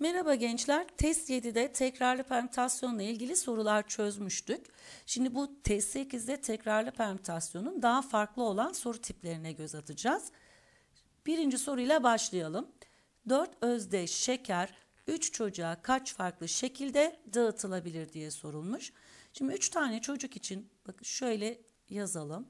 Merhaba gençler, test 7'de tekrarlı permütasyonla ilgili sorular çözmüştük. Şimdi bu test 8'de tekrarlı permütasyonun daha farklı olan soru tiplerine göz atacağız. Birinci soruyla başlayalım. 4 özdeş şeker 3 çocuğa kaç farklı şekilde dağıtılabilir diye sorulmuş. Şimdi 3 tane çocuk için bakın şöyle yazalım.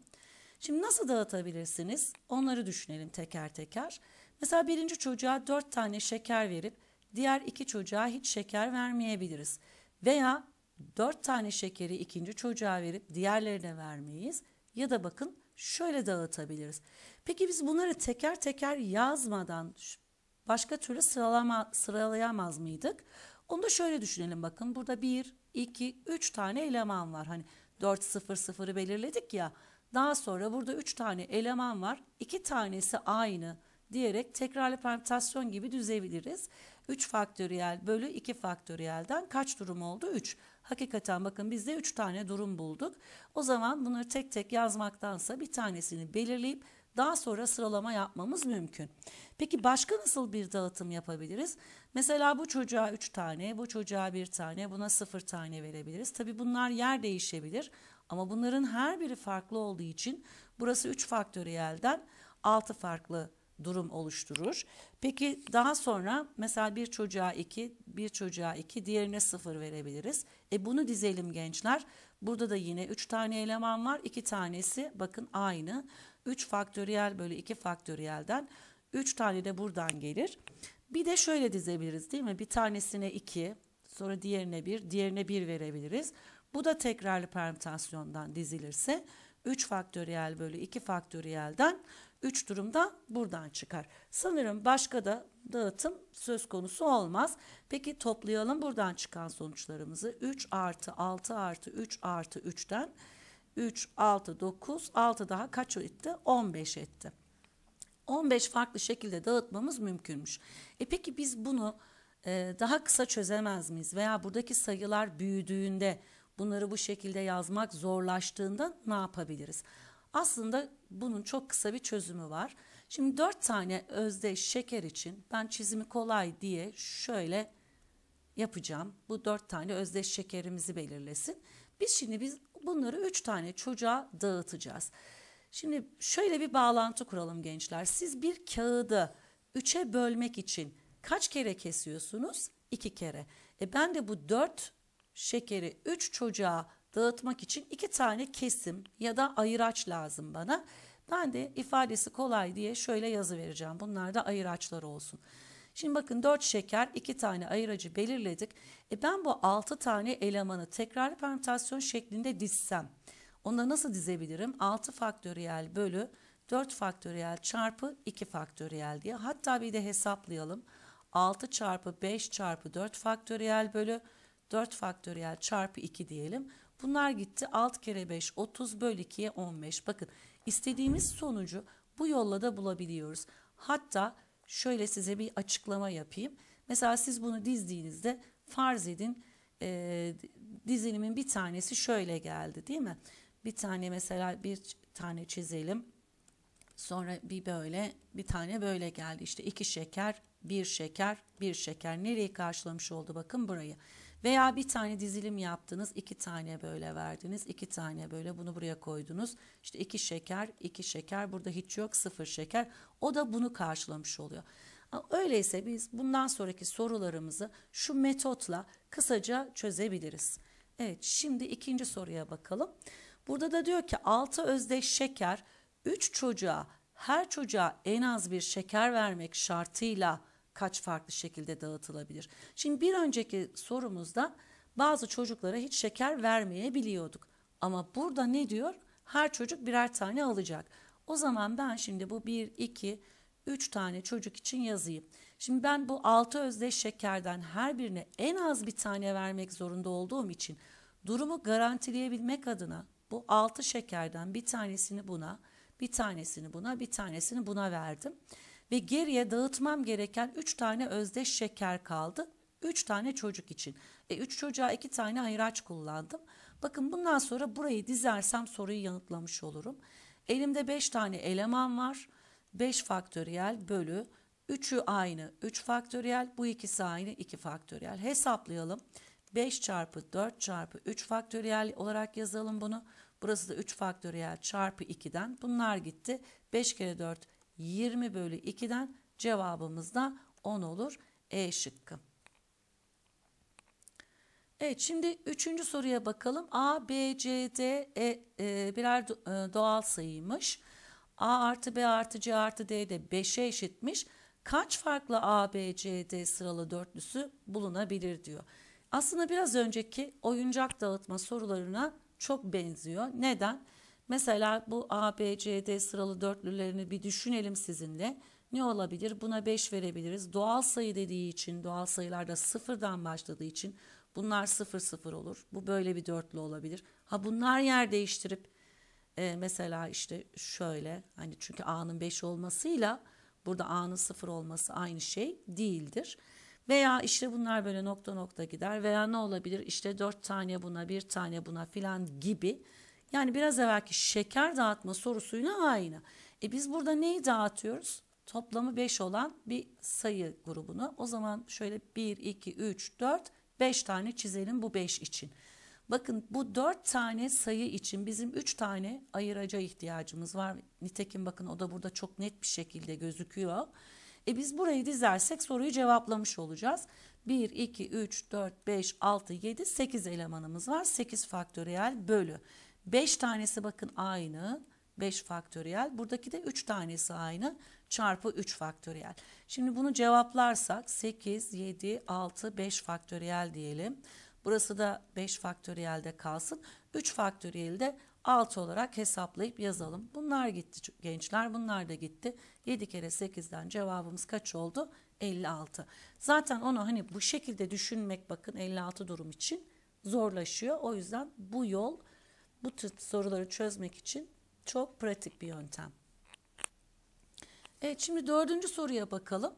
Şimdi nasıl dağıtabilirsiniz? Onları düşünelim teker teker. Mesela birinci çocuğa 4 tane şeker verip diğer iki çocuğa hiç şeker vermeyebiliriz. Veya dört tane şekeri ikinci çocuğa verip diğerlerine vermeyiz. Ya da bakın şöyle dağıtabiliriz. Peki biz bunları teker teker yazmadan başka türlü sıralama, sıralayamaz mıydık? Onu da şöyle düşünelim bakın. Burada bir, iki, üç tane eleman var. Hani dört sıfır sıfırı belirledik ya. Daha sonra burada üç tane eleman var. İki tanesi aynı diyerek tekrarlı permütasyon gibi düzebiliriz. 3 faktöriyel bölü 2 faktöriyelden kaç durum oldu? 3. Hakikaten bakın biz de 3 tane durum bulduk. O zaman bunları tek tek yazmaktansa bir tanesini belirleyip daha sonra sıralama yapmamız mümkün. Peki başka nasıl bir dağıtım yapabiliriz? Mesela bu çocuğa 3 tane, bu çocuğa 1 tane, buna 0 tane verebiliriz. Tabi bunlar yer değişebilir ama bunların her biri farklı olduğu için burası 3 faktöriyelden 6 farklı durum oluşturur. Peki daha sonra mesela bir çocuğa iki, bir çocuğa iki, diğerine sıfır verebiliriz. E bunu dizelim gençler. Burada da yine üç tane eleman var. İki tanesi bakın aynı. Üç faktöriyel böyle iki faktöriyelden Üç tane de buradan gelir. Bir de şöyle dizebiliriz değil mi? Bir tanesine iki, sonra diğerine bir, diğerine bir verebiliriz. Bu da tekrarlı permütasyondan dizilirse 3 faktöriyel bölü 2 faktöriyelden 3 durumda buradan çıkar. Sanırım başka da dağıtım söz konusu olmaz. Peki toplayalım buradan çıkan sonuçlarımızı. 3 artı 6 artı 3 artı 3'ten 3, 6, 9, 6 daha kaç etti? 15 etti. 15 farklı şekilde dağıtmamız mümkünmüş. E peki biz bunu e, daha kısa çözemez miyiz? Veya buradaki sayılar büyüdüğünde bunları bu şekilde yazmak zorlaştığında ne yapabiliriz? Aslında bunun çok kısa bir çözümü var. Şimdi dört tane özdeş şeker için ben çizimi kolay diye şöyle yapacağım. Bu dört tane özdeş şekerimizi belirlesin. Biz şimdi biz bunları üç tane çocuğa dağıtacağız. Şimdi şöyle bir bağlantı kuralım gençler. Siz bir kağıdı üç'e bölmek için kaç kere kesiyorsunuz? İki kere. E ben de bu dört şekeri üç çocuğa dağıtmak için iki tane kesim ya da ayıraç lazım bana. Ben de ifadesi kolay diye şöyle yazı vereceğim. Bunlar da ayıraçlar olsun. Şimdi bakın 4 şeker 2 tane ayıracı belirledik. E ben bu 6 tane elemanı tekrar permütasyon şeklinde dizsem. Onları nasıl dizebilirim? 6 faktöriyel bölü 4 faktöriyel çarpı 2 faktöriyel diye. Hatta bir de hesaplayalım. 6 çarpı 5 çarpı 4 faktöriyel bölü 4 faktöriyel çarpı 2 diyelim. Bunlar gitti 6 kere 5 30 böl 2'ye 15. Bakın istediğimiz sonucu bu yolla da bulabiliyoruz. Hatta şöyle size bir açıklama yapayım. Mesela siz bunu dizdiğinizde farz edin e, dizilimin bir tanesi şöyle geldi değil mi? Bir tane mesela bir tane çizelim. Sonra bir böyle bir tane böyle geldi. İşte iki şeker, bir şeker, bir şeker. Nereyi karşılamış oldu bakın burayı. Veya bir tane dizilim yaptınız, iki tane böyle verdiniz, iki tane böyle bunu buraya koydunuz. İşte iki şeker, iki şeker, burada hiç yok sıfır şeker. O da bunu karşılamış oluyor. Öyleyse biz bundan sonraki sorularımızı şu metotla kısaca çözebiliriz. Evet şimdi ikinci soruya bakalım. Burada da diyor ki 6 özdeş şeker 3 çocuğa her çocuğa en az bir şeker vermek şartıyla kaç farklı şekilde dağıtılabilir? Şimdi bir önceki sorumuzda bazı çocuklara hiç şeker vermeyebiliyorduk. Ama burada ne diyor? Her çocuk birer tane alacak. O zaman ben şimdi bu 1, 2, 3 tane çocuk için yazayım. Şimdi ben bu 6 özdeş şekerden her birine en az bir tane vermek zorunda olduğum için durumu garantileyebilmek adına bu 6 şekerden bir tanesini buna, bir tanesini buna, bir tanesini buna verdim ve geriye dağıtmam gereken 3 tane özdeş şeker kaldı. 3 tane çocuk için. E 3 çocuğa 2 tane ayraç kullandım. Bakın bundan sonra burayı dizersem soruyu yanıtlamış olurum. Elimde 5 tane eleman var. 5 faktöriyel bölü 3'ü aynı 3 faktöriyel bu ikisi aynı 2 faktöriyel. Hesaplayalım. 5 çarpı 4 çarpı 3 faktöriyel olarak yazalım bunu. Burası da 3 faktöriyel çarpı 2'den bunlar gitti. 5 kere 4 20 bölü 2'den cevabımız da 10 olur E şıkkı. Evet şimdi üçüncü soruya bakalım. A, B, C, D e, e, birer e, doğal sayıymış. A artı B artı C artı D de 5'e eşitmiş. Kaç farklı A, B, C, D sıralı dörtlüsü bulunabilir diyor. Aslında biraz önceki oyuncak dağıtma sorularına çok benziyor. Neden? Mesela bu A, B, C, D sıralı dörtlülerini bir düşünelim sizinle. Ne olabilir? Buna 5 verebiliriz. Doğal sayı dediği için, doğal sayılar da sıfırdan başladığı için bunlar 0, 0 olur. Bu böyle bir dörtlü olabilir. Ha bunlar yer değiştirip e, mesela işte şöyle hani çünkü A'nın 5 olmasıyla burada A'nın 0 olması aynı şey değildir. Veya işte bunlar böyle nokta nokta gider veya ne olabilir işte 4 tane buna bir tane buna filan gibi yani biraz evvelki şeker dağıtma sorusuyla aynı. E biz burada neyi dağıtıyoruz? Toplamı 5 olan bir sayı grubunu. O zaman şöyle 1, 2, 3, 4, 5 tane çizelim bu 5 için. Bakın bu 4 tane sayı için bizim 3 tane ayıraca ihtiyacımız var. Nitekim bakın o da burada çok net bir şekilde gözüküyor. E biz burayı dizersek soruyu cevaplamış olacağız. 1, 2, 3, 4, 5, 6, 7, 8 elemanımız var. 8 faktöriyel bölü. 5 tanesi bakın aynı. 5 faktöriyel. Buradaki de 3 tanesi aynı. Çarpı 3 faktöriyel. Şimdi bunu cevaplarsak 8, 7, 6, 5 faktöriyel diyelim. Burası da 5 faktöriyelde kalsın. 3 faktöriyeli de 6 olarak hesaplayıp yazalım. Bunlar gitti gençler. Bunlar da gitti. 7 kere 8'den cevabımız kaç oldu? 56. Zaten onu hani bu şekilde düşünmek bakın 56 durum için zorlaşıyor. O yüzden bu yol bu tür soruları çözmek için çok pratik bir yöntem. Evet şimdi dördüncü soruya bakalım.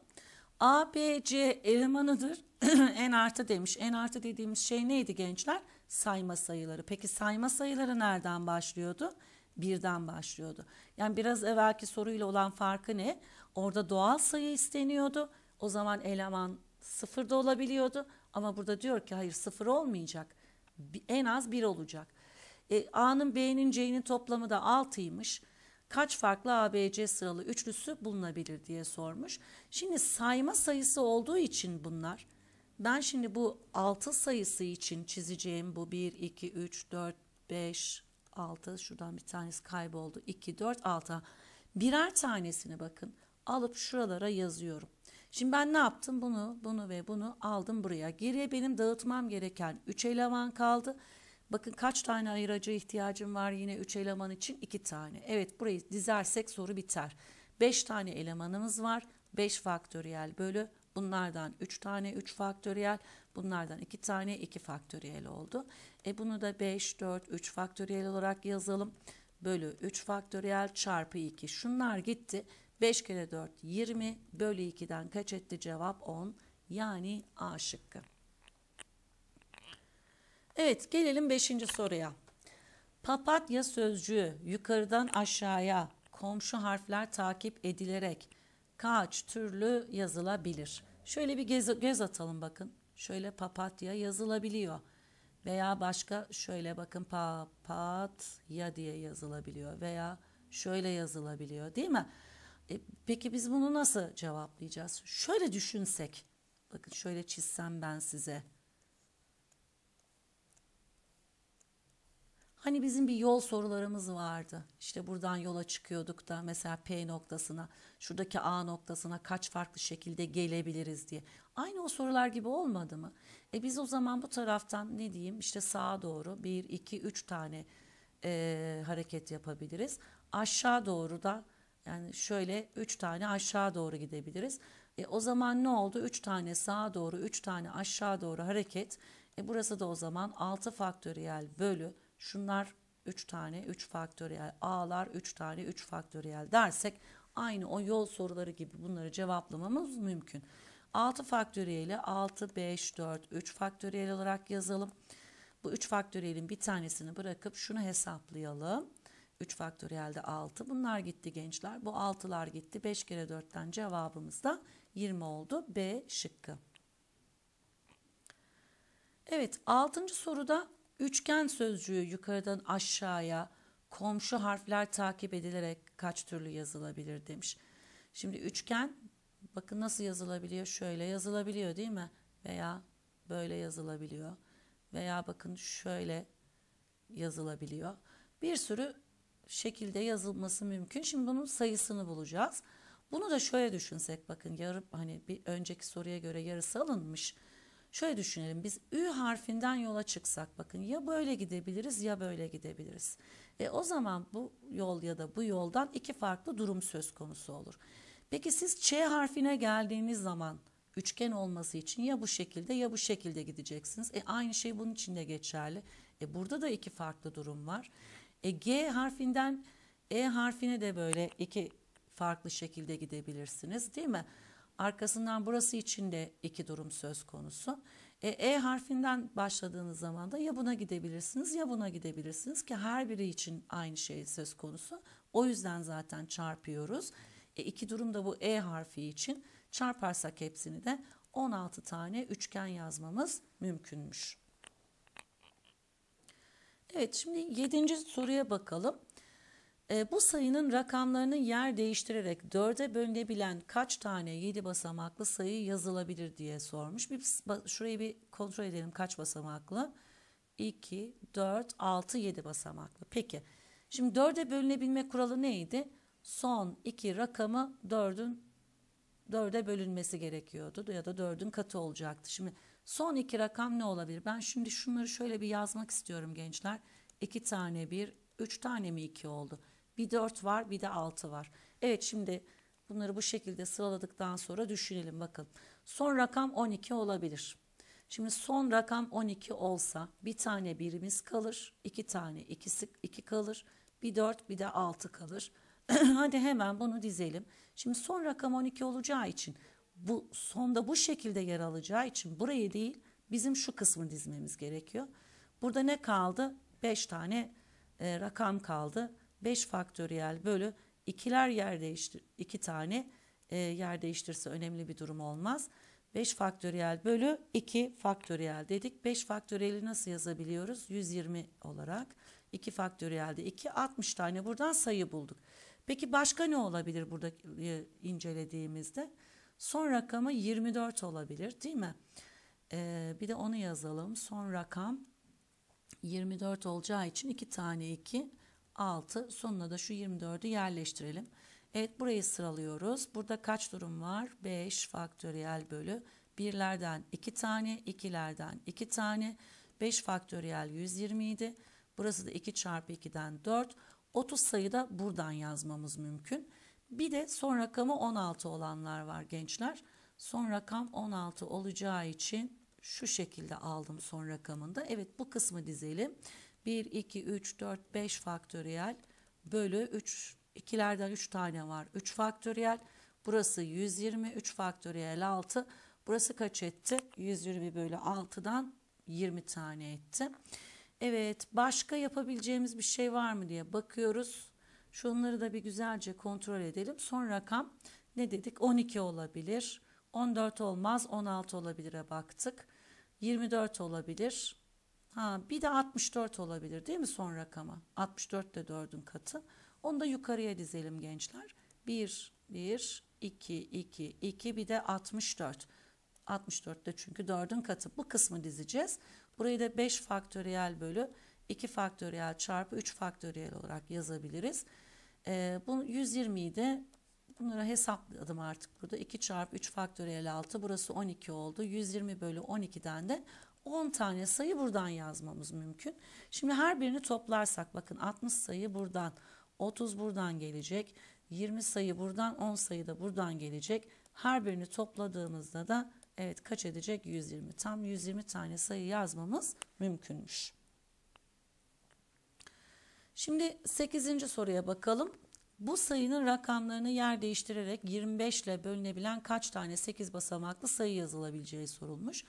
A, B, C elemanıdır. en artı demiş. En artı dediğimiz şey neydi gençler? Sayma sayıları. Peki sayma sayıları nereden başlıyordu? Birden başlıyordu. Yani biraz evvelki soruyla olan farkı ne? Orada doğal sayı isteniyordu. O zaman eleman sıfırda olabiliyordu. Ama burada diyor ki hayır sıfır olmayacak. En az bir olacak. E, A'nın B'nin C'nin toplamı da 6'ymış. Kaç farklı ABC sıralı üçlüsü bulunabilir diye sormuş. Şimdi sayma sayısı olduğu için bunlar. Ben şimdi bu 6 sayısı için çizeceğim bu 1, 2, 3, 4, 5, 6 şuradan bir tanesi kayboldu 2 4 6 birer tanesini bakın alıp şuralara yazıyorum. Şimdi ben ne yaptım bunu bunu ve bunu aldım buraya geriye benim dağıtmam gereken 3 eleman kaldı Bakın kaç tane ayıracı ihtiyacım var yine 3 eleman için 2 tane. Evet burayı dizersek soru biter. 5 tane elemanımız var. 5 faktöriyel bölü bunlardan 3 tane 3 faktöriyel bunlardan 2 tane 2 faktöriyel oldu. E bunu da 5 4 3 faktöriyel olarak yazalım. Bölü 3 faktöriyel çarpı 2 şunlar gitti. 5 kere 4 20 bölü 2'den kaç etti cevap 10 yani A şıkkı. Evet gelelim 5. soruya. Papatya sözcüğü yukarıdan aşağıya komşu harfler takip edilerek kaç türlü yazılabilir? Şöyle bir göz, göz atalım bakın. Şöyle papatya yazılabiliyor. Veya başka şöyle bakın papatya diye yazılabiliyor. Veya şöyle yazılabiliyor değil mi? E, peki biz bunu nasıl cevaplayacağız? Şöyle düşünsek. Bakın şöyle çizsem ben size. Hani bizim bir yol sorularımız vardı. İşte buradan yola çıkıyorduk da mesela P noktasına, şuradaki A noktasına kaç farklı şekilde gelebiliriz diye. Aynı o sorular gibi olmadı mı? E biz o zaman bu taraftan ne diyeyim işte sağa doğru bir, iki, üç tane e, hareket yapabiliriz. Aşağı doğru da yani şöyle üç tane aşağı doğru gidebiliriz. E, o zaman ne oldu? Üç tane sağa doğru, üç tane aşağı doğru hareket. E, burası da o zaman altı faktöriyel bölü şunlar 3 tane 3 faktöriyel a'lar 3 tane 3 faktöriyel dersek aynı o yol soruları gibi bunları cevaplamamız mümkün. 6 faktöriyeli 6 5 4 3 faktöriyel olarak yazalım. Bu 3 faktöriyelin bir tanesini bırakıp şunu hesaplayalım. 3 faktöriyelde 6 bunlar gitti gençler. Bu 6'lar gitti. 5 kere 4'ten cevabımız da 20 oldu. B şıkkı. Evet 6. soruda Üçgen sözcüğü yukarıdan aşağıya komşu harfler takip edilerek kaç türlü yazılabilir demiş. Şimdi üçgen bakın nasıl yazılabiliyor? Şöyle yazılabiliyor değil mi? Veya böyle yazılabiliyor. Veya bakın şöyle yazılabiliyor. Bir sürü şekilde yazılması mümkün. Şimdi bunun sayısını bulacağız. Bunu da şöyle düşünsek bakın yarım hani bir önceki soruya göre yarısı alınmış. Şöyle düşünelim biz Ü harfinden yola çıksak bakın ya böyle gidebiliriz ya böyle gidebiliriz. E, o zaman bu yol ya da bu yoldan iki farklı durum söz konusu olur. Peki siz Ç harfine geldiğiniz zaman üçgen olması için ya bu şekilde ya bu şekilde gideceksiniz. E, aynı şey bunun için de geçerli. E, burada da iki farklı durum var. E, G harfinden E harfine de böyle iki farklı şekilde gidebilirsiniz değil mi? Arkasından burası için de iki durum söz konusu. E, e harfinden başladığınız zaman da ya buna gidebilirsiniz ya buna gidebilirsiniz ki her biri için aynı şey söz konusu. O yüzden zaten çarpıyoruz. E, iki durum da bu E harfi için çarparsak hepsini de 16 tane üçgen yazmamız mümkünmüş. Evet şimdi yedinci soruya bakalım. E, bu sayının rakamlarını yer değiştirerek dörde bölünebilen kaç tane yedi basamaklı sayı yazılabilir diye sormuş. Bir, şurayı bir kontrol edelim kaç basamaklı. 2, 4, 6, 7 basamaklı. Peki şimdi dörde bölünebilme kuralı neydi? Son iki rakamı 4'ün 4'e bölünmesi gerekiyordu ya da 4'ün katı olacaktı. Şimdi son iki rakam ne olabilir? Ben şimdi şunları şöyle bir yazmak istiyorum gençler. 2 tane 1, 3 tane mi 2 oldu? Bir 4 var bir de 6 var. Evet şimdi bunları bu şekilde sıraladıktan sonra düşünelim bakın. Son rakam 12 olabilir. Şimdi son rakam 12 olsa bir tane birimiz kalır. iki tane ikisi iki kalır. Bir 4 bir de 6 kalır. Hadi hemen bunu dizelim. Şimdi son rakam 12 olacağı için bu sonda bu şekilde yer alacağı için burayı değil bizim şu kısmı dizmemiz gerekiyor. Burada ne kaldı? 5 tane e, rakam kaldı. 5 faktöriyel bölü ikiler yer değiştir iki tane e, yer değiştirse önemli bir durum olmaz. 5 faktöriyel bölü 2 faktöriyel dedik. 5 faktöriyeli nasıl yazabiliyoruz? 120 olarak. 2 faktöriyelde 2 60 tane buradan sayı bulduk. Peki başka ne olabilir burada e, incelediğimizde? Son rakamı 24 olabilir değil mi? Ee, bir de onu yazalım. Son rakam 24 olacağı için 2 tane 2 6 sonuna da şu 24'ü yerleştirelim. Evet burayı sıralıyoruz. Burada kaç durum var? 5 faktöriyel bölü birlerden 2 tane, 2'lerden 2 tane. 5 faktöriyel 120 idi. Burası da 2 çarpı 2'den 4. 30 sayıda buradan yazmamız mümkün. Bir de son rakamı 16 olanlar var gençler. Son rakam 16 olacağı için şu şekilde aldım son rakamında. Evet bu kısmı dizelim. 1, 2, 3, 4, 5 faktöriyel bölü 3, ikilerden 3 tane var. 3 faktöriyel. Burası 120, 3 faktöriyel 6. Burası kaç etti? 120 bölü 6'dan 20 tane etti. Evet başka yapabileceğimiz bir şey var mı diye bakıyoruz. Şunları da bir güzelce kontrol edelim. Son rakam ne dedik? 12 olabilir. 14 olmaz 16 olabilir'e baktık. 24 olabilir. Ha, bir de 64 olabilir değil mi son rakama? 64 de 4'ün katı. Onu da yukarıya dizelim gençler. 1, 1, 2, 2, 2 bir de 64. 64 de çünkü 4'ün katı. Bu kısmı dizeceğiz. Burayı da 5 faktöriyel bölü 2 faktöriyel çarpı 3 faktöriyel olarak yazabiliriz. Ee, bu 120'yi de bunları hesapladım artık burada. 2 çarpı 3 faktöriyel 6 burası 12 oldu. 120 bölü 12'den de 10 tane sayı buradan yazmamız mümkün. Şimdi her birini toplarsak bakın 60 sayı buradan, 30 buradan gelecek, 20 sayı buradan, 10 sayı da buradan gelecek. Her birini topladığımızda da evet kaç edecek? 120. Tam 120 tane sayı yazmamız mümkünmüş. Şimdi 8. soruya bakalım. Bu sayının rakamlarını yer değiştirerek 25 ile bölünebilen kaç tane 8 basamaklı sayı yazılabileceği sorulmuş.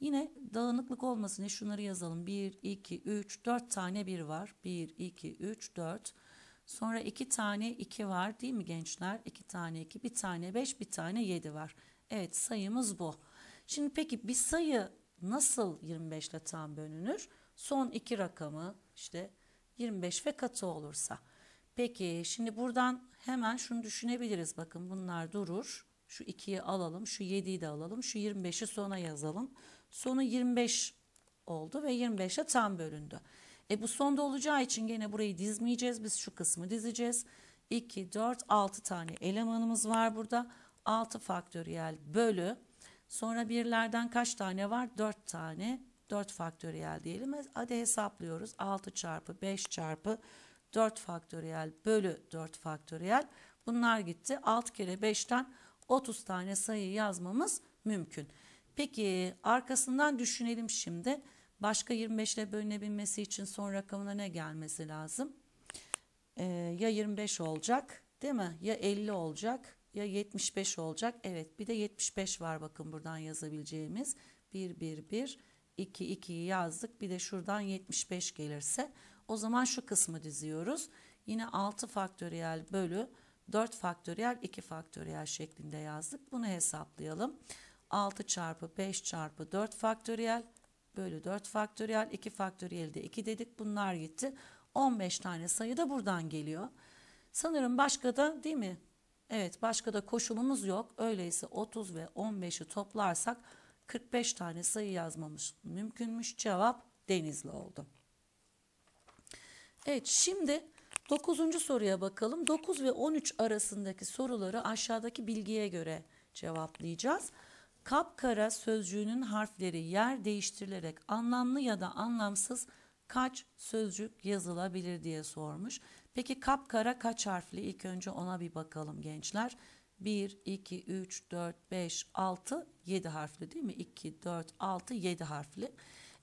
Yine dağınıklık olmasın diye şunları yazalım. 1, 2, 3, 4 tane 1 var. 1, 2, 3, 4. Sonra 2 tane 2 var değil mi gençler? 2 tane 2, 1 tane 5, 1 tane 7 var. Evet sayımız bu. Şimdi peki bir sayı nasıl 25 ile tam bölünür? Son iki rakamı işte 25 ve katı olursa. Peki şimdi buradan hemen şunu düşünebiliriz. Bakın bunlar durur. Şu 2'yi alalım, şu 7'yi de alalım, şu 25'i sona yazalım. Sonu 25 oldu ve 25'e tam bölündü. E bu sonda olacağı için gene burayı dizmeyeceğiz. Biz şu kısmı dizeceğiz. 2, 4, 6 tane elemanımız var burada. 6 faktöriyel bölü. Sonra birlerden kaç tane var? 4 tane. 4 faktöriyel diyelim. Hadi hesaplıyoruz. 6 çarpı 5 çarpı 4 faktöriyel bölü 4 faktöriyel. Bunlar gitti. 6 kere 5'ten 30 tane sayı yazmamız mümkün. Peki arkasından düşünelim şimdi. Başka 25 ile bölünebilmesi için son rakamına ne gelmesi lazım? Ee, ya 25 olacak değil mi? Ya 50 olacak ya 75 olacak. Evet bir de 75 var bakın buradan yazabileceğimiz. 1, 1, 1, 2, 2'yi yazdık. Bir de şuradan 75 gelirse o zaman şu kısmı diziyoruz. Yine 6 faktöriyel bölü 4 faktöriyel 2 faktöriyel şeklinde yazdık. Bunu hesaplayalım. 6 çarpı 5 çarpı 4 faktöriyel bölü 4 faktöriyel 2 faktöriyel de 2 dedik bunlar gitti. 15 tane sayı da buradan geliyor. Sanırım başka da değil mi? Evet başka da koşulumuz yok. Öyleyse 30 ve 15'i toplarsak 45 tane sayı yazmamış, mümkünmüş. Cevap Denizli oldu. Evet şimdi 9. soruya bakalım. 9 ve 13 arasındaki soruları aşağıdaki bilgiye göre cevaplayacağız. Kapkara sözcüğünün harfleri yer değiştirilerek anlamlı ya da anlamsız kaç sözcük yazılabilir diye sormuş. Peki kapkara kaç harfli? İlk önce ona bir bakalım gençler. 1, 2, 3, 4, 5, 6, 7 harfli değil mi? 2, 4, 6, 7 harfli.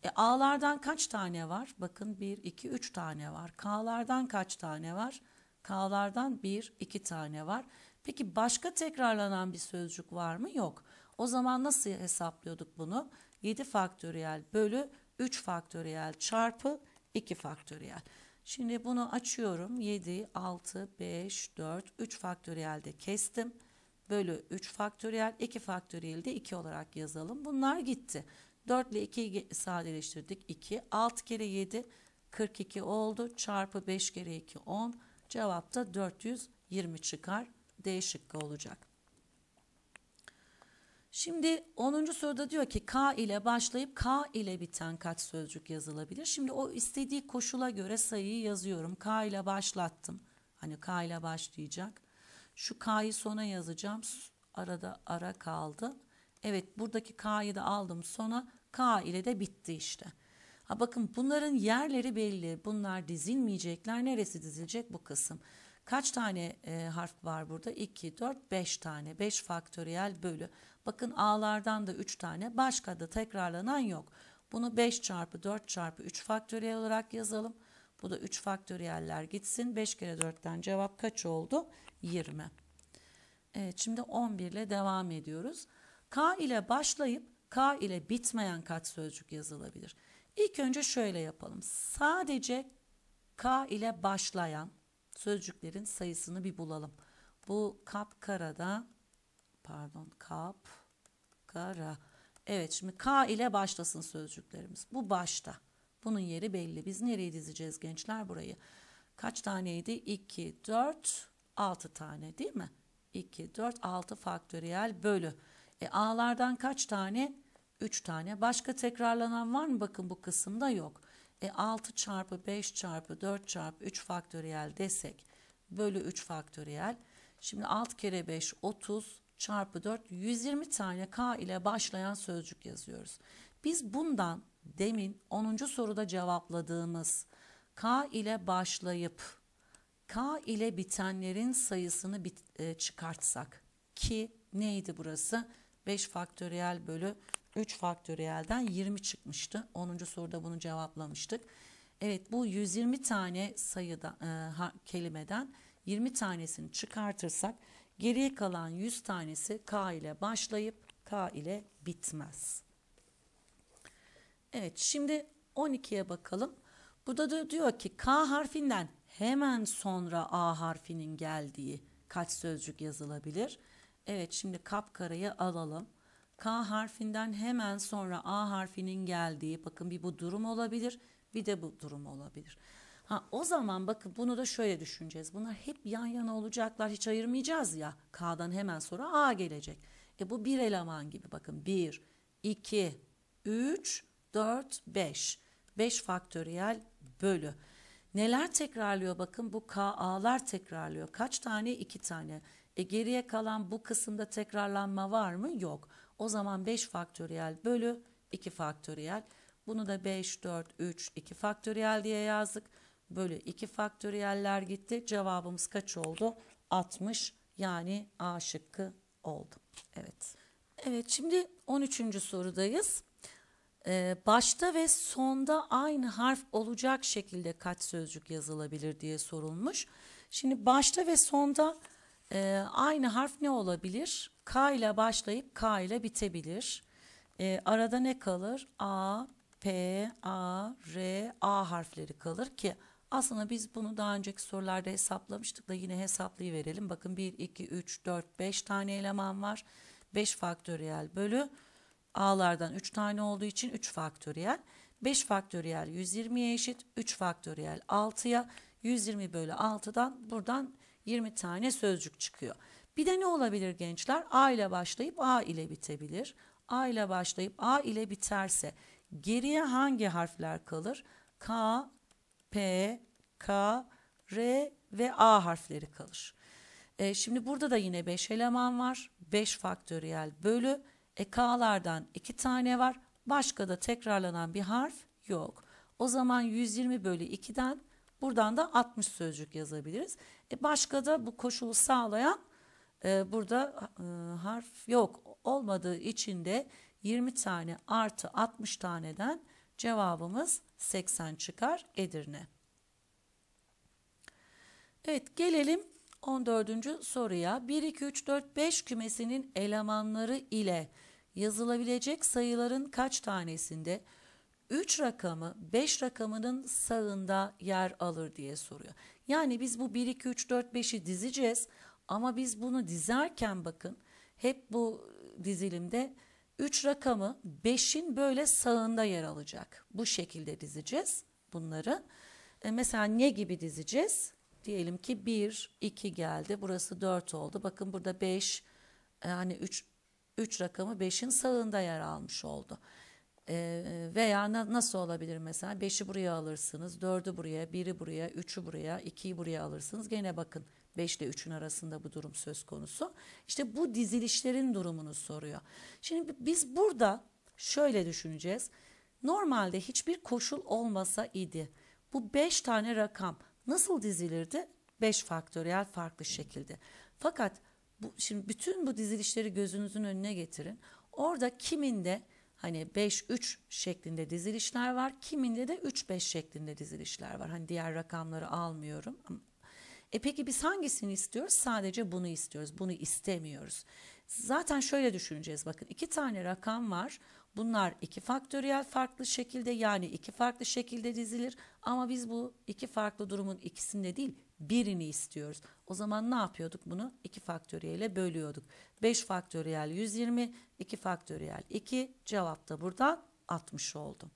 E, A'lardan kaç tane var? Bakın 1, 2, 3 tane var. K'lardan kaç tane var? K'lardan 1, 2 tane var. Peki başka tekrarlanan bir sözcük var mı? Yok. O zaman nasıl hesaplıyorduk bunu? 7 faktöriyel bölü 3 faktöriyel çarpı 2 faktöriyel. Şimdi bunu açıyorum. 7, 6, 5, 4, 3 faktöriyelde kestim. Bölü 3 faktöriyel, 2 faktöriyel de 2 olarak yazalım. Bunlar gitti. 4 ile 2'yi sadeleştirdik. 2, 6 kere 7, 42 oldu. Çarpı 5 kere 2, 10. Cevapta 420 çıkar. D şıkkı olacak. Şimdi 10. soruda diyor ki K ile başlayıp K ile biten kaç sözcük yazılabilir? Şimdi o istediği koşula göre sayıyı yazıyorum. K ile başlattım. Hani K ile başlayacak. Şu K'yı sona yazacağım. Arada ara kaldı. Evet buradaki K'yı da aldım sona. K ile de bitti işte. Ha bakın bunların yerleri belli. Bunlar dizilmeyecekler. Neresi dizilecek bu kısım? Kaç tane e, harf var burada? 2, 4, 5 tane. 5 faktöriyel bölü. Bakın A'lardan da 3 tane başka da tekrarlanan yok. Bunu 5 çarpı 4 çarpı 3 faktöriyel olarak yazalım. Bu da 3 faktöriyeller gitsin. 5 kere 4'ten cevap kaç oldu? 20. Evet şimdi 11 ile devam ediyoruz. K ile başlayıp K ile bitmeyen kat sözcük yazılabilir? İlk önce şöyle yapalım. Sadece K ile başlayan sözcüklerin sayısını bir bulalım. Bu kapkarada pardon kap kara. Evet şimdi K ile başlasın sözcüklerimiz. Bu başta. Bunun yeri belli. Biz nereye dizeceğiz gençler burayı? Kaç taneydi? 2, 4, 6 tane değil mi? 2, 4, 6 faktöriyel bölü. E, A'lardan kaç tane? 3 tane. Başka tekrarlanan var mı? Bakın bu kısımda yok. E, 6 çarpı 5 çarpı 4 çarpı 3 faktöriyel desek bölü 3 faktöriyel. Şimdi 6 kere 5 30 çarpı 4 120 tane K ile başlayan sözcük yazıyoruz. Biz bundan demin 10. soruda cevapladığımız K ile başlayıp K ile bitenlerin sayısını bit, e, çıkartsak ki neydi burası? 5 faktöriyel bölü 3 faktöriyelden 20 çıkmıştı. 10. soruda bunu cevaplamıştık. Evet bu 120 tane sayıda e, ha, kelimeden 20 tanesini çıkartırsak Geriye kalan 100 tanesi K ile başlayıp K ile bitmez. Evet şimdi 12'ye bakalım. Burada da diyor ki K harfinden hemen sonra A harfinin geldiği kaç sözcük yazılabilir? Evet şimdi kapkarayı alalım. K harfinden hemen sonra A harfinin geldiği bakın bir bu durum olabilir bir de bu durum olabilir. Ha o zaman bakın bunu da şöyle düşüneceğiz. Bunlar hep yan yana olacaklar. Hiç ayırmayacağız ya. K'dan hemen sonra A gelecek. E bu bir eleman gibi bakın. 1, 2, 3, 4, 5. 5 faktöriyel bölü. Neler tekrarlıyor bakın bu KA'lar tekrarlıyor. Kaç tane? 2 tane. E geriye kalan bu kısımda tekrarlanma var mı? Yok. O zaman 5 faktöriyel bölü 2 faktöriyel. Bunu da 5, 4, 3, 2 faktöriyel diye yazdık bölü 2 faktöriyeller gitti. Cevabımız kaç oldu? 60 yani A şıkkı oldu. Evet. Evet şimdi 13. sorudayız. Ee, başta ve sonda aynı harf olacak şekilde kaç sözcük yazılabilir diye sorulmuş. Şimdi başta ve sonda e, aynı harf ne olabilir? K ile başlayıp K ile bitebilir. E, arada ne kalır? A, P, A, R, A harfleri kalır ki aslında biz bunu daha önceki sorularda hesaplamıştık da yine hesaplayıverelim. Bakın 1, 2, 3, 4, 5 tane eleman var. 5 faktöriyel bölü a'lardan 3 tane olduğu için 3 faktöriyel. 5 faktöriyel 120'ye eşit, 3 faktöriyel 6'ya, 120 bölü 6'dan buradan 20 tane sözcük çıkıyor. Bir de ne olabilir gençler? A ile başlayıp A ile bitebilir. A ile başlayıp A ile biterse geriye hangi harfler kalır? K, P, K, R ve A harfleri kalır. E, şimdi burada da yine 5 eleman var. 5 faktöriyel bölü. E, K'lardan 2 tane var. Başka da tekrarlanan bir harf yok. O zaman 120 bölü 2'den buradan da 60 sözcük yazabiliriz. E, başka da bu koşulu sağlayan e, burada e, harf yok. Olmadığı için de 20 tane artı 60 taneden Cevabımız 80 çıkar Edirne. Evet gelelim 14. soruya. 1, 2, 3, 4, 5 kümesinin elemanları ile yazılabilecek sayıların kaç tanesinde 3 rakamı 5 rakamının sağında yer alır diye soruyor. Yani biz bu 1, 2, 3, 4, 5'i dizeceğiz ama biz bunu dizerken bakın hep bu dizilimde 3 rakamı 5'in böyle sağında yer alacak. Bu şekilde dizeceğiz bunları. E mesela ne gibi dizeceğiz? Diyelim ki 1, 2 geldi. Burası 4 oldu. Bakın burada 5 yani 3, 3 rakamı 5'in sağında yer almış oldu. E, veya na, nasıl olabilir mesela 5'i buraya alırsınız, 4'ü buraya, 1'i buraya, 3'ü buraya, 2'yi buraya alırsınız. Gene bakın 5 ile 3'ün arasında bu durum söz konusu. İşte bu dizilişlerin durumunu soruyor. Şimdi biz burada şöyle düşüneceğiz. Normalde hiçbir koşul olmasa idi. Bu 5 tane rakam nasıl dizilirdi? 5 faktöriyel farklı şekilde. Fakat bu, şimdi bütün bu dizilişleri gözünüzün önüne getirin. Orada kiminde hani 5-3 şeklinde dizilişler var. Kiminde de 3-5 şeklinde dizilişler var. Hani diğer rakamları almıyorum e peki biz hangisini istiyoruz? Sadece bunu istiyoruz. Bunu istemiyoruz. Zaten şöyle düşüneceğiz bakın iki tane rakam var. Bunlar iki faktöriyel farklı şekilde yani iki farklı şekilde dizilir ama biz bu iki farklı durumun ikisinde değil birini istiyoruz. O zaman ne yapıyorduk bunu? 2 faktöriyele bölüyorduk. 5 faktöriyel 120, 2 faktöriyel 2 cevap da burada 60 oldu.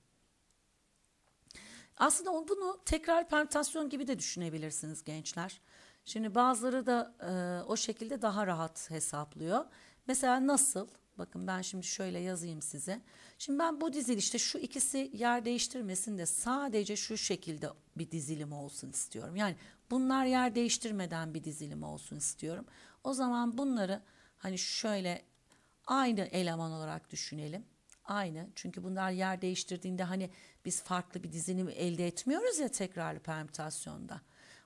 Aslında bunu tekrar permütasyon gibi de düşünebilirsiniz gençler. Şimdi bazıları da e, o şekilde daha rahat hesaplıyor. Mesela nasıl? Bakın ben şimdi şöyle yazayım size. Şimdi ben bu dizilişte şu ikisi yer değiştirmesin de sadece şu şekilde bir dizilim olsun istiyorum. Yani bunlar yer değiştirmeden bir dizilim olsun istiyorum. O zaman bunları hani şöyle aynı eleman olarak düşünelim. Aynı çünkü bunlar yer değiştirdiğinde hani biz farklı bir dizilim elde etmiyoruz ya tekrarlı permütasyonda.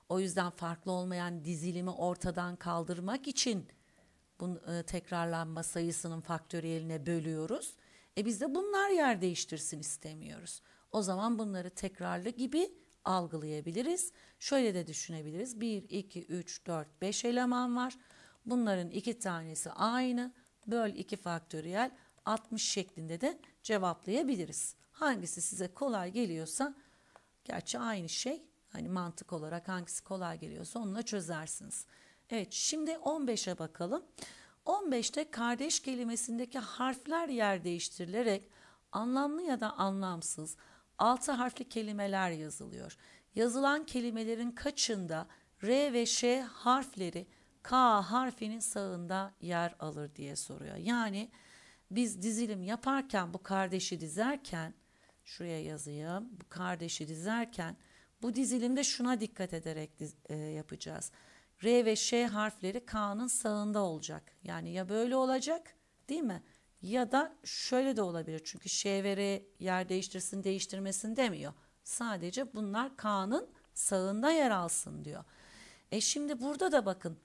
O yüzden farklı olmayan dizilimi ortadan kaldırmak için bu e, tekrarlanma sayısının faktöriyeline bölüyoruz. E biz de bunlar yer değiştirsin istemiyoruz. O zaman bunları tekrarlı gibi algılayabiliriz. Şöyle de düşünebiliriz. 1, 2, 3, 4, 5 eleman var. Bunların iki tanesi aynı. Böl 2 faktöriyel 60 şeklinde de cevaplayabiliriz. Hangisi size kolay geliyorsa gerçi aynı şey hani mantık olarak hangisi kolay geliyorsa onunla çözersiniz. Evet şimdi 15'e bakalım. 15'te kardeş kelimesindeki harfler yer değiştirilerek anlamlı ya da anlamsız altı harfli kelimeler yazılıyor. Yazılan kelimelerin kaçında R ve Ş harfleri K harfinin sağında yer alır diye soruyor. Yani biz dizilim yaparken bu kardeşi dizerken Şuraya yazayım. Bu kardeşi dizerken bu dizilimde şuna dikkat ederek diz, e, yapacağız. R ve Ş harfleri K'nın sağında olacak. Yani ya böyle olacak değil mi? Ya da şöyle de olabilir. Çünkü Ş ve R yer değiştirsin değiştirmesin demiyor. Sadece bunlar K'nın sağında yer alsın diyor. E şimdi burada da bakın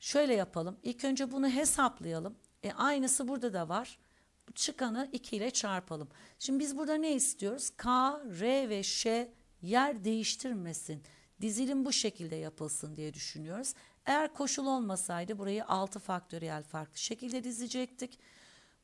şöyle yapalım. İlk önce bunu hesaplayalım. E aynısı burada da var çıkanı 2 ile çarpalım. Şimdi biz burada ne istiyoruz? K, R ve Ş yer değiştirmesin. Dizilim bu şekilde yapılsın diye düşünüyoruz. Eğer koşul olmasaydı burayı 6 faktöriyel farklı şekilde dizecektik.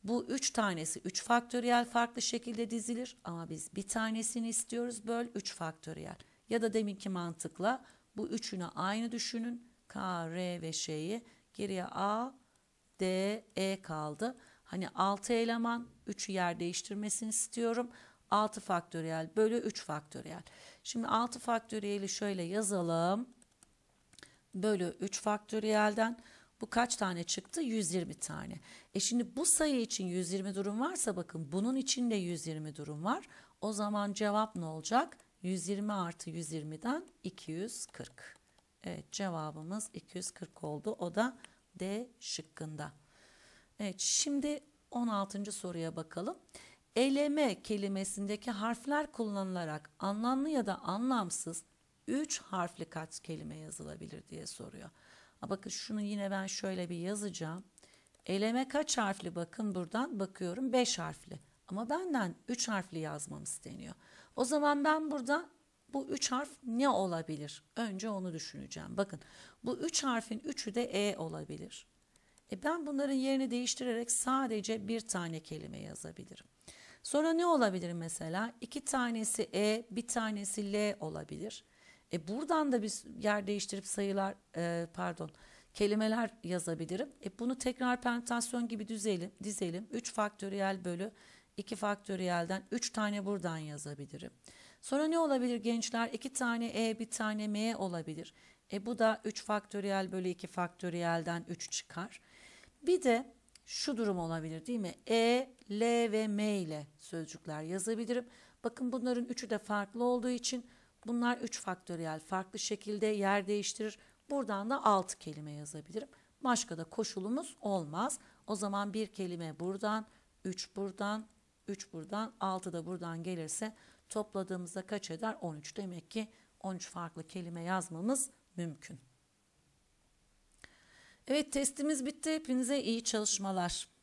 Bu 3 tanesi 3 faktöriyel farklı şekilde dizilir ama biz bir tanesini istiyoruz böl 3 faktöriyel. Ya da deminki mantıkla bu üçünü aynı düşünün. K, R ve Ş'yi geriye A, D, E kaldı. Hani 6 eleman 3'ü yer değiştirmesini istiyorum. 6 faktöriyel bölü 3 faktöriyel. Şimdi 6 faktöriyeli şöyle yazalım. Bölü 3 faktöriyelden bu kaç tane çıktı? 120 tane. E şimdi bu sayı için 120 durum varsa bakın bunun için de 120 durum var. O zaman cevap ne olacak? 120 artı 120'den 240. Evet cevabımız 240 oldu. O da D şıkkında. Evet şimdi 16. soruya bakalım. Eleme kelimesindeki harfler kullanılarak anlamlı ya da anlamsız 3 harfli kaç kelime yazılabilir diye soruyor. Ha bakın şunu yine ben şöyle bir yazacağım. Eleme kaç harfli bakın buradan bakıyorum 5 harfli. Ama benden 3 harfli yazmam isteniyor. O zaman ben burada bu 3 harf ne olabilir? Önce onu düşüneceğim. Bakın bu 3 harfin 3'ü de E olabilir. E ben bunların yerini değiştirerek sadece bir tane kelime yazabilirim. Sonra ne olabilir mesela? İki tanesi E, bir tanesi L olabilir. E buradan da bir yer değiştirip sayılar, e, pardon, kelimeler yazabilirim. E bunu tekrar pentasyon gibi düzelim, dizelim. 3 faktöriyel bölü 2 faktöriyelden 3 tane buradan yazabilirim. Sonra ne olabilir gençler? 2 tane E, bir tane M olabilir. E bu da 3 faktöriyel bölü 2 faktöriyelden 3 çıkar. Bir de şu durum olabilir değil mi? E, L ve M ile sözcükler yazabilirim. Bakın bunların üçü de farklı olduğu için bunlar 3 faktöriyel farklı şekilde yer değiştirir. Buradan da 6 kelime yazabilirim. Başka da koşulumuz olmaz. O zaman bir kelime buradan, 3 buradan, 3 buradan, 6 da buradan gelirse topladığımızda kaç eder? 13 demek ki 13 farklı kelime yazmamız mümkün. Evet testimiz bitti. Hepinize iyi çalışmalar.